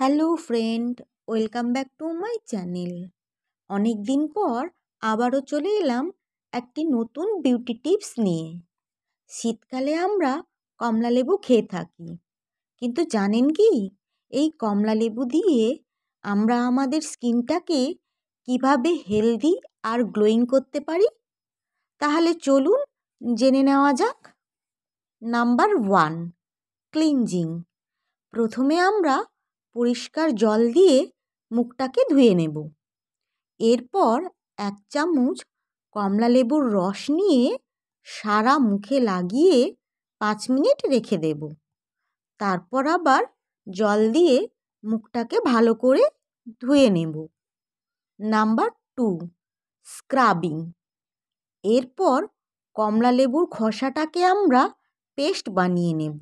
Hello friend welcome back to my channel অনেক দিন পর আবারও চলে এলাম একটি নতুন বিউটি টিপস নিয়ে শীতকালে আমরা কমলা লেবু খেয়ে থাকি কিন্তু জানেন কি এই কমলা লেবু দিয়ে আমরা আমাদের স্কিনটাকে কিভাবে হেলদি আর গ্লোয়িং করতে পারি তাহলে চলুন জেনে নেওয়া যাক নাম্বার ওয়ান ক্লিনজিং প্রথমে আমরা পরিষ্কার জল দিয়ে মুখটাকে ধুয়ে নেব এরপর এক চামচ কমলা লেবুর রস নিয়ে সারা মুখে লাগিয়ে পাঁচ মিনিট রেখে দেব তারপর আবার জল দিয়ে মুখটাকে ভালো করে ধুয়ে নেব নাম্বার টু স্ক্রাবিং এরপর কমলা লেবুর খসাটাকে আমরা পেস্ট বানিয়ে নেব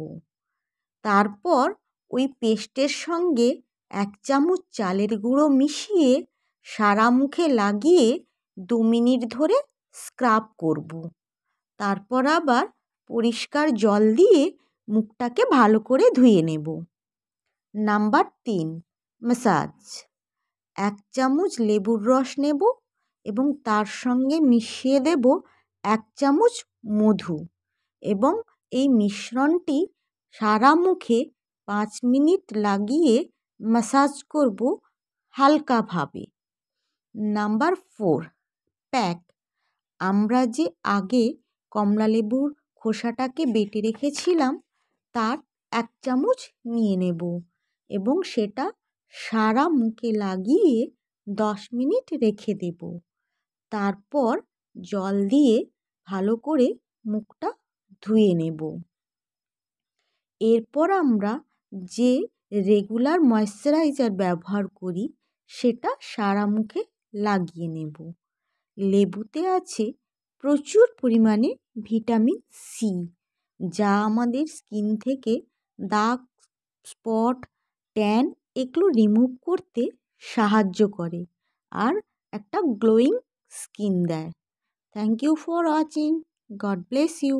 তারপর ওই পেস্টের সঙ্গে এক চামচ চালের গুঁড়ো মিশিয়ে সারা মুখে লাগিয়ে দু মিনিট ধরে স্ক্রাব করব। তারপর আবার পরিষ্কার জল দিয়ে মুখটাকে ভালো করে ধুয়ে নেব নাম্বার তিন ম্যাসাজ এক চামচ লেবুর রস নেব এবং তার সঙ্গে মিশিয়ে দেব এক চামচ মধু এবং এই মিশ্রণটি সারা মুখে পাঁচ মিনিট লাগিয়ে ম্যাসাজ করব হালকাভাবে নাম্বার ফোর প্যাক আমরা যে আগে কমলালেবুর খোসাটাকে বেটে রেখেছিলাম তার এক চামচ নিয়ে নেব এবং সেটা সারা মুখে লাগিয়ে দশ মিনিট রেখে দেব তারপর জল দিয়ে ভালো করে মুখটা ধুয়ে নেব এরপর আমরা যে রেগুলার ময়শ্চারাইজার ব্যবহার করি সেটা সারা মুখে লাগিয়ে নেব লেবুতে আছে প্রচুর পরিমাণে ভিটামিন সি যা আমাদের স্কিন থেকে দাগ স্পট ট্যান এগুলো রিমুভ করতে সাহায্য করে আর একটা গ্লোয়িং স্কিন দেয় thank you for watching God bless you